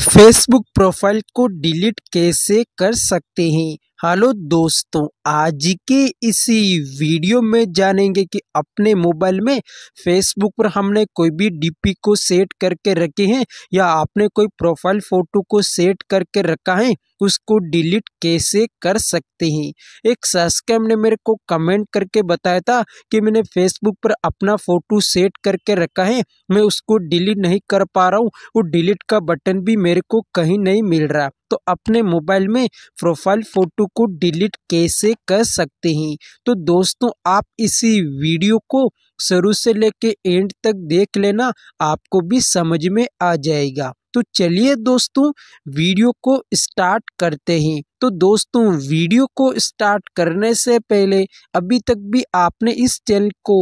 Facebook profile को delete कैसे कर सकते हैं हेलो दोस्तों आज के इसी वीडियो में जानेंगे कि अपने मोबाइल में फेसबुक पर हमने कोई भी डीपी को सेट करके रखे हैं या आपने कोई प्रोफाइल फ़ोटो को सेट करके रखा है उसको डिलीट कैसे कर सकते हैं एक सब्सक्राइब ने मेरे को कमेंट करके बताया था कि मैंने फेसबुक पर अपना फ़ोटो सेट करके रखा है मैं उसको डिलीट नहीं कर पा रहा हूँ वो डिलीट का बटन भी मेरे को कहीं नहीं मिल रहा तो अपने मोबाइल में प्रोफाइल फ़ोटो को डिलीट कैसे कर सकते हैं तो दोस्तों आप इसी वीडियो को शुरू से लेके एंड तक देख लेना आपको भी समझ में आ जाएगा तो चलिए दोस्तों वीडियो को स्टार्ट करते हैं तो दोस्तों वीडियो को स्टार्ट करने से पहले अभी तक भी आपने इस चैनल को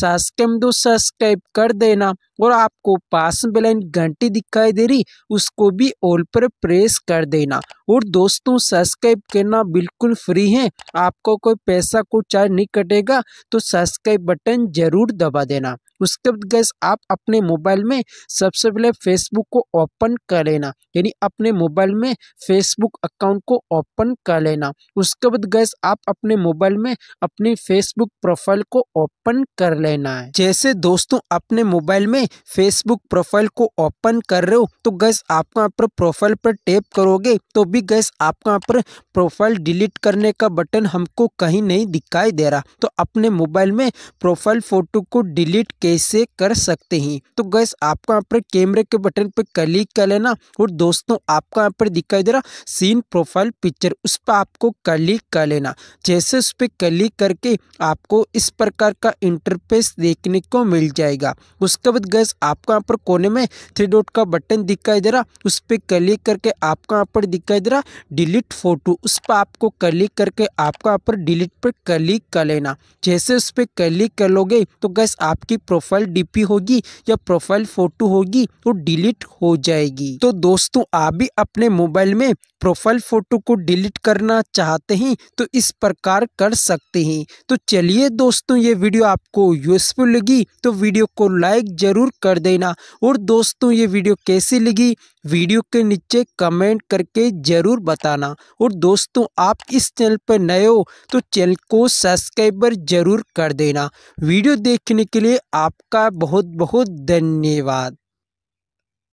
सब्सक्राइब दो सब्सक्राइब कर देना और आपको पास में लाइन घंटी दिखाई दे रही उसको भी ऑल पर प्रेस कर देना और दोस्तों सब्सक्राइब करना बिल्कुल फ्री है आपको कोई पैसा को चार्ज नहीं कटेगा तो सब्सक्राइब बटन जरूर दबा देना उसके बाद गैस आप अपने मोबाइल में सबसे पहले फेसबुक को ओपन कर लेना यानी अपने मोबाइल में फेसबुक अकाउंट को ओपन कर लेना उसके बाद गैस आप अपने मोबाइल में अपनी फेसबुक प्रोफाइल को ओपन कर लेना है जैसे दोस्तों अपने मोबाइल में फेसबुक प्रोफाइल को ओपन कर रहे हो तो गैस आपको यहाँ पर प्रोफाइल पर टैप करोगे तो भी गैस आपको यहाँ पर प्रोफाइल डिलीट करने का बटन हमको कहीं नहीं दिखाई दे रहा तो अपने मोबाइल में प्रोफाइल फोटो को डिलीट कैसे कर सकते हैं तो गैस आपको यहाँ पर कैमरे के बटन पर क्लिक कर लेना और दोस्तों आपको यहाँ पर दिखाई दे रहा सीन प्रोफाइल पिक्चर उस पर आपको क्लिक कर लेना जैसे उस पर क्लिक करके आपको इस प्रकार का इंटरफेस देखने को मिल जाएगा उसके बाद गैस आपको यहाँ पर कोने में थ्री डॉट का बटन दिखाई दे रहा उस पर क्लिक करके आपको यहाँ पर दिखाई दे रहा डिलीट फोटो उस पर आपको क्लिक करके आपको यहाँ पर डिलीट पर क्लिक कर लेना जैसे उस पर क्लिक कर लोगे तो गैस आपकी प्रोफाइल डी होगी या प्रोफाइल फोटो होगी वो तो डिलीट हो जाएगी तो दोस्तों आप भी अपने मोबाइल में प्रोफाइल फोटो को डिलीट करना चाहते हैं तो इस प्रकार कर सकते हैं तो चलिए दोस्तों ये वीडियो आपको यूजफुल लगी तो वीडियो को लाइक जरूर ज़रूर कर देना और दोस्तों ये वीडियो कैसी लगी वीडियो के नीचे कमेंट करके ज़रूर बताना और दोस्तों आप इस चैनल पर नए हो तो चैनल को सब्सक्राइबर ज़रूर कर देना वीडियो देखने के लिए आपका बहुत बहुत धन्यवाद